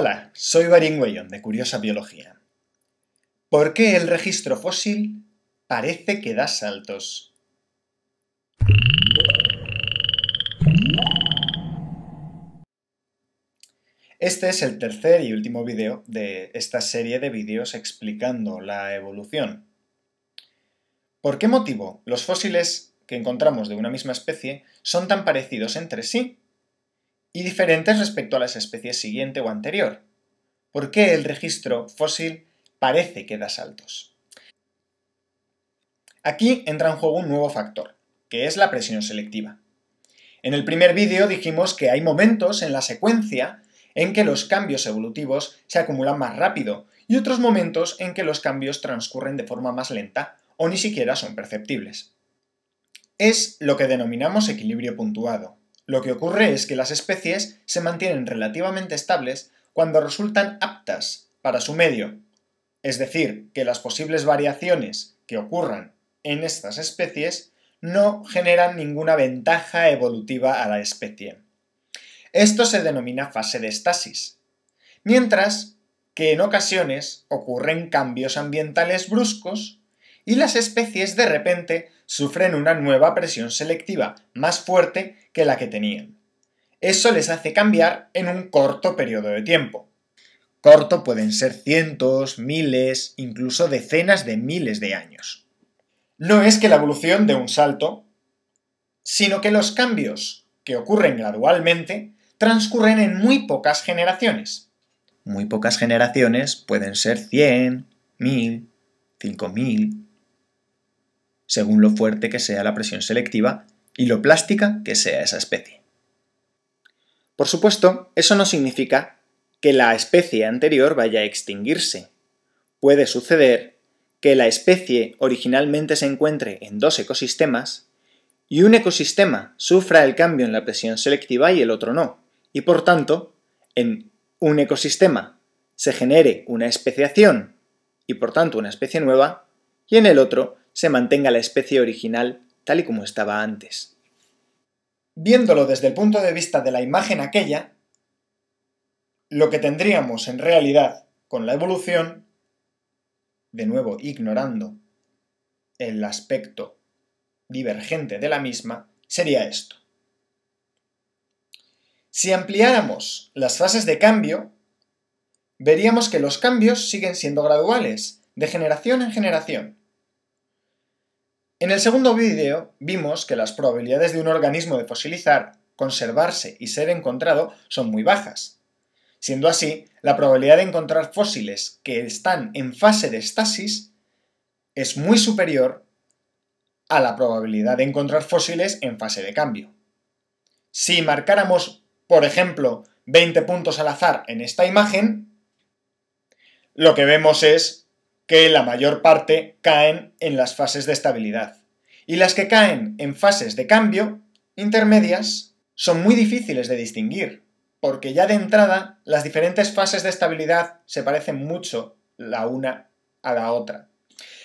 Hola, soy Barín de Curiosa Biología. ¿Por qué el registro fósil parece que da saltos? Este es el tercer y último vídeo de esta serie de vídeos explicando la evolución. ¿Por qué motivo los fósiles que encontramos de una misma especie son tan parecidos entre sí y diferentes respecto a las especies siguiente o anterior. ¿Por qué el registro fósil parece que da saltos? Aquí entra en juego un nuevo factor, que es la presión selectiva. En el primer vídeo dijimos que hay momentos en la secuencia en que los cambios evolutivos se acumulan más rápido y otros momentos en que los cambios transcurren de forma más lenta o ni siquiera son perceptibles. Es lo que denominamos equilibrio puntuado. Lo que ocurre es que las especies se mantienen relativamente estables cuando resultan aptas para su medio, es decir, que las posibles variaciones que ocurran en estas especies no generan ninguna ventaja evolutiva a la especie. Esto se denomina fase de estasis, mientras que en ocasiones ocurren cambios ambientales bruscos y las especies de repente sufren una nueva presión selectiva más fuerte que la que tenían. Eso les hace cambiar en un corto periodo de tiempo. Corto pueden ser cientos, miles, incluso decenas de miles de años. No es que la evolución de un salto, sino que los cambios que ocurren gradualmente transcurren en muy pocas generaciones. Muy pocas generaciones pueden ser 100, 1000, 5000, según lo fuerte que sea la presión selectiva y lo plástica que sea esa especie. Por supuesto, eso no significa que la especie anterior vaya a extinguirse. Puede suceder que la especie originalmente se encuentre en dos ecosistemas y un ecosistema sufra el cambio en la presión selectiva y el otro no, y por tanto, en un ecosistema se genere una especiación y por tanto una especie nueva, y en el otro se mantenga la especie original tal y como estaba antes. Viéndolo desde el punto de vista de la imagen aquella, lo que tendríamos en realidad con la evolución, de nuevo ignorando el aspecto divergente de la misma, sería esto. Si ampliáramos las fases de cambio, veríamos que los cambios siguen siendo graduales, de generación en generación. En el segundo vídeo vimos que las probabilidades de un organismo de fosilizar, conservarse y ser encontrado son muy bajas. Siendo así, la probabilidad de encontrar fósiles que están en fase de estasis es muy superior a la probabilidad de encontrar fósiles en fase de cambio. Si marcáramos, por ejemplo, 20 puntos al azar en esta imagen, lo que vemos es que la mayor parte caen en las fases de estabilidad. Y las que caen en fases de cambio, intermedias, son muy difíciles de distinguir, porque ya de entrada las diferentes fases de estabilidad se parecen mucho la una a la otra.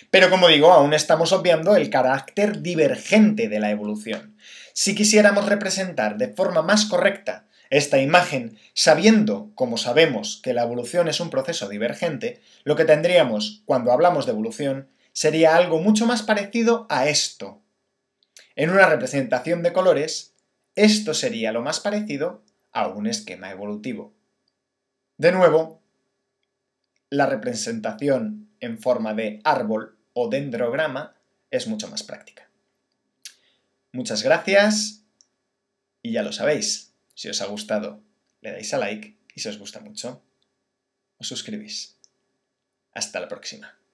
Pero como digo, aún estamos obviando el carácter divergente de la evolución. Si quisiéramos representar de forma más correcta esta imagen, sabiendo, como sabemos, que la evolución es un proceso divergente, lo que tendríamos cuando hablamos de evolución sería algo mucho más parecido a esto. En una representación de colores, esto sería lo más parecido a un esquema evolutivo. De nuevo, la representación en forma de árbol o dendrograma es mucho más práctica. Muchas gracias y ya lo sabéis, si os ha gustado, le dais a like y si os gusta mucho, os suscribís. Hasta la próxima.